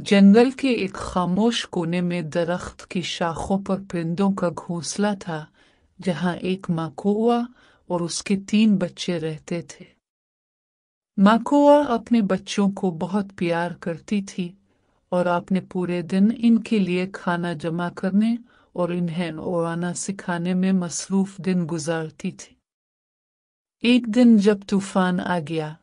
जंगल के एक खामोश कोने में दरख्त की शाखों पर पिंडों का घोंसला था जहां एक माकोआ और उसके तीन बच्चे रहते थे माकोआ अपने बच्चों को बहुत प्यार करती थी और आपने पूरे दिन इनके लिए खाना जमा करने और इन्हें उड़ाना सिखाने में मसरूफ दिन गुजारती थी एक दिन जब तूफान आ गया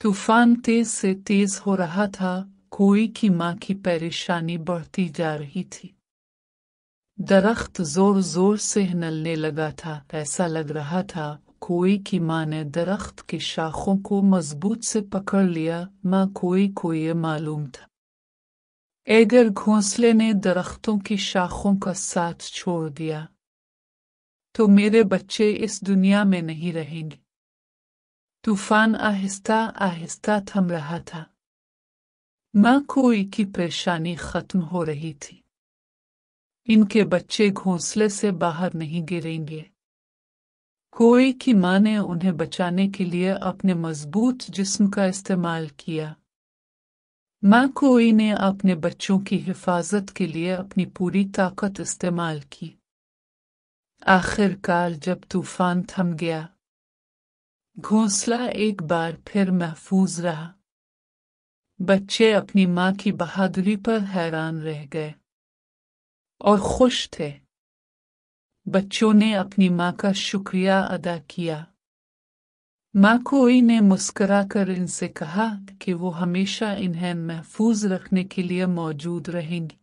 तूफान तेज से तेज हो रहा था कोई की माँ की परेशानी बढ़ती जा रही थी दरख्त जोर जोर से हिलने लगा था ऐसा लग रहा था कोई की माँ ने दरख्त की शाखों को मजबूत से पकड़ लिया मां कोई को ये मालूम था एगर घोंसले ने दरख्तों की शाखों का साथ छोड़ दिया तो मेरे बच्चे इस दुनिया में नहीं रहेंगे तूफान आहिस्ता आहिस्ता थम रहा था न कोई की परेशानी खत्म हो रही थी इनके बच्चे घोंसले से बाहर नहीं गिरेंगे कोई की मां ने उन्हें बचाने के लिए अपने मजबूत जिस्म का इस्तेमाल किया मां कोई ने अपने बच्चों की हिफाजत के लिए अपनी पूरी ताकत इस्तेमाल की आखिरकार जब तूफान थम गया घोंसला एक बार फिर महफूज रहा बच्चे अपनी माँ की बहादुरी पर हैरान रह गए और खुश थे बच्चों ने अपनी माँ का शुक्रिया अदा किया माँ कोई ने मुस्करा कर इनसे कहा कि वो हमेशा इन्हें महफूज रखने के लिए मौजूद रहेंगी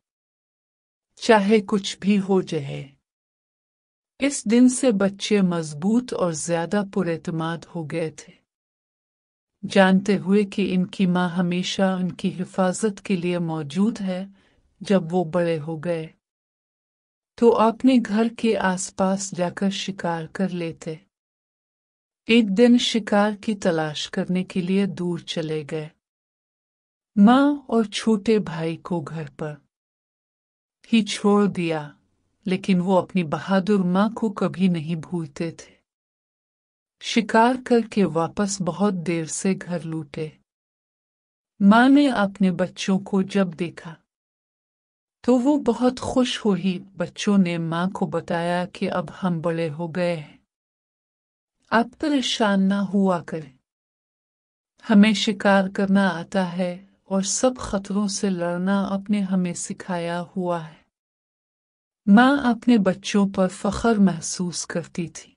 चाहे कुछ भी हो जाए इस दिन से बच्चे मजबूत और ज्यादा पुरेतमाद हो गए थे जानते हुए कि इनकी माँ हमेशा उनकी हिफाजत के लिए मौजूद है जब वो बड़े हो गए तो अपने घर के आसपास जाकर शिकार कर लेते एक दिन शिकार की तलाश करने के लिए दूर चले गए माँ और छोटे भाई को घर पर ही छोड़ दिया लेकिन वो अपनी बहादुर माँ को कभी नहीं भूलते थे शिकार करके वापस बहुत देर से घर लूटे माँ ने अपने बच्चों को जब देखा तो वो बहुत खुश हुई बच्चों ने माँ को बताया कि अब हम बड़े हो गए हैं आप परेशान ना हुआ करें हमें शिकार करना आता है और सब खतरों से लड़ना अपने हमें सिखाया हुआ है माँ अपने बच्चों पर फख्र महसूस करती थी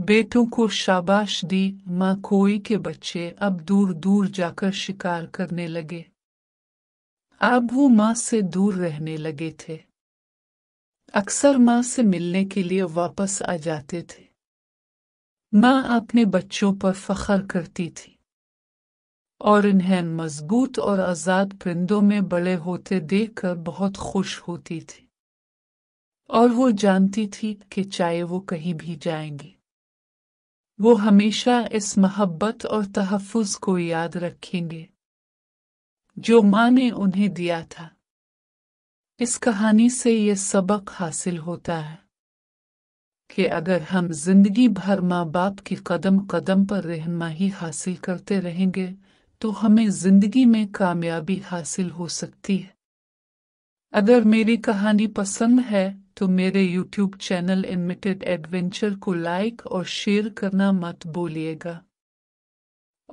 बेटों को शाबाश दी माँ कोई के बच्चे अब दूर दूर जाकर शिकार करने लगे अब वो माँ से दूर रहने लगे थे अक्सर माँ से मिलने के लिए वापस आ जाते थे माँ अपने बच्चों पर फखर करती थी और इन्हें मजबूत और आज़ाद परिंदों में बड़े होते देखकर बहुत खुश होती थी और वो जानती थी कि चाहे वो कहीं भी जाएंगी वो हमेशा इस मोहब्बत और तहफ़ को याद रखेंगे जो माँ ने उन्हें दिया था इस कहानी से ये सबक हासिल होता है कि अगर हम जिंदगी भर माँ बाप के कदम कदम पर रहनमाही हासिल करते रहेंगे तो हमें जिंदगी में कामयाबी हासिल हो सकती है अगर मेरी कहानी पसंद है तो मेरे YouTube चैनल इनमिटेड एडवेंचर को लाइक और शेयर करना मत भूलिएगा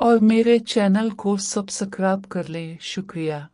और मेरे चैनल को सब्सक्राइब कर लें शुक्रिया